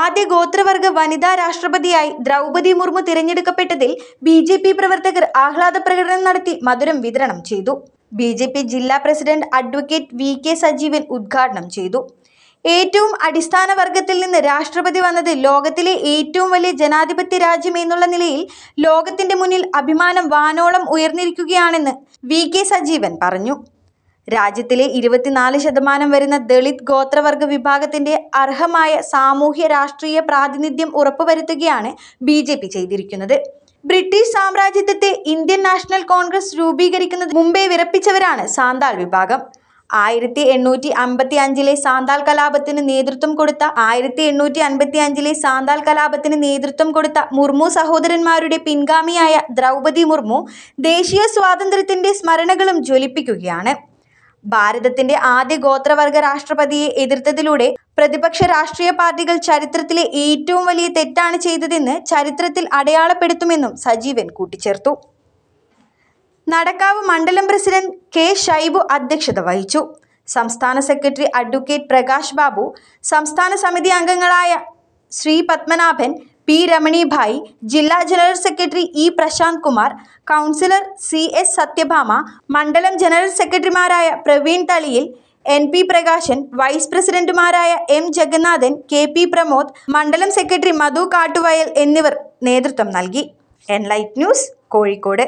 ആദ്യ ഗോത്രവർഗ വനിതാ രാഷ്ട്രപതിയായി ദ്രൗപതി മുർമു തിരഞ്ഞെടുക്കപ്പെട്ടതിൽ ബി ജെ പി പ്രവർത്തകർ ആഹ്ലാദ പ്രകടനം നടത്തി മധുരം വിതരണം ചെയ്തു ബി ജെ പി ജില്ലാ president advocate V K Sajeevan ഉദ്ഘാടനം ചെയ്തു ഏറ്റവും അടിസ്ഥാന വർഗത്തിൽ നിന്ന് രാഷ്ട്രപതി വന്നത് ലോകത്തിലെ ഏറ്റവും വലിയ ജനാധിപത്യ രാജ്യം എന്നുള്ള നിലയിൽ ലോകത്തിന്റെ മുന്നിൽ അഭിമാനം വാനോളം ഉയർന്നിരിക്കുകയാണെന്ന് വി കെ സജീവൻ പറഞ്ഞു രാജ്യത്തിലെ ഇരുപത്തിനാല് ശതമാനം വരുന്ന ദളിത് ഗോത്രവർഗ വിഭാഗത്തിന്റെ അർഹമായ സാമൂഹ്യ രാഷ്ട്രീയ പ്രാതിനിധ്യം ഉറപ്പുവരുത്തുകയാണ് ബി ജെ പി ചെയ്തിരിക്കുന്നത് ബ്രിട്ടീഷ് സാമ്രാജ്യത്വത്തെ ഇന്ത്യൻ നാഷണൽ കോൺഗ്രസ് രൂപീകരിക്കുന്നത് മുമ്പേ വിറപ്പിച്ചവരാണ് സാന്താൾ വിഭാഗം ആയിരത്തി എണ്ണൂറ്റി അമ്പത്തി അഞ്ചിലെ സാന്താൾ കലാപത്തിന് നേതൃത്വം കൊടുത്ത ആയിരത്തി എണ്ണൂറ്റി അൻപത്തി അഞ്ചിലെ സാന്താൾ കലാപത്തിന് നേതൃത്വം കൊടുത്ത മുർമു സഹോദരന്മാരുടെ പിൻഗാമിയായ ദ്രൗപതി മുർമു ദേശീയ സ്വാതന്ത്ര്യത്തിന്റെ സ്മരണകളും ജ്വലിപ്പിക്കുകയാണ് ഭാരതത്തിന്റെ ആദ്യ ഗോത്രവർഗ രാഷ്ട്രപതിയെ എതിർത്തതിലൂടെ പ്രതിപക്ഷ രാഷ്ട്രീയ പാർട്ടികൾ ചരിത്രത്തിലെ ഏറ്റവും വലിയ തെറ്റാണ് ചെയ്തതെന്ന് ചരിത്രത്തിൽ അടയാളപ്പെടുത്തുമെന്നും സജീവൻ കൂട്ടിച്ചേർത്തു നടക്കാവ് മണ്ഡലം പ്രസിഡന്റ് കെ ഷൈബു അധ്യക്ഷത വഹിച്ചു സംസ്ഥാന സെക്രട്ടറി അഡ്വക്കേറ്റ് പ്രകാശ് ബാബു സംസ്ഥാന സമിതി അംഗങ്ങളായ ശ്രീ പത്മനാഭൻ പി രമണീഭായ് ജില്ലാ general secretary E Prashanth Kumar councillor C S Sathyabhama മണ്ഡലം ജനറൽ സെക്രട്ടറിമാരായ Praveen Thaliyil N P Prakashan vice പ്രസിഡന്റുമാരായ M Jagannathan K P Pramod മണ്ഡലം സെക്രട്ടറി മധു കാട്ടുവയൽ എന്നിവർ നേതൃത്വം നൽകി എൻലൈറ്റ് ന്യൂസ് കോഴിക്കോട്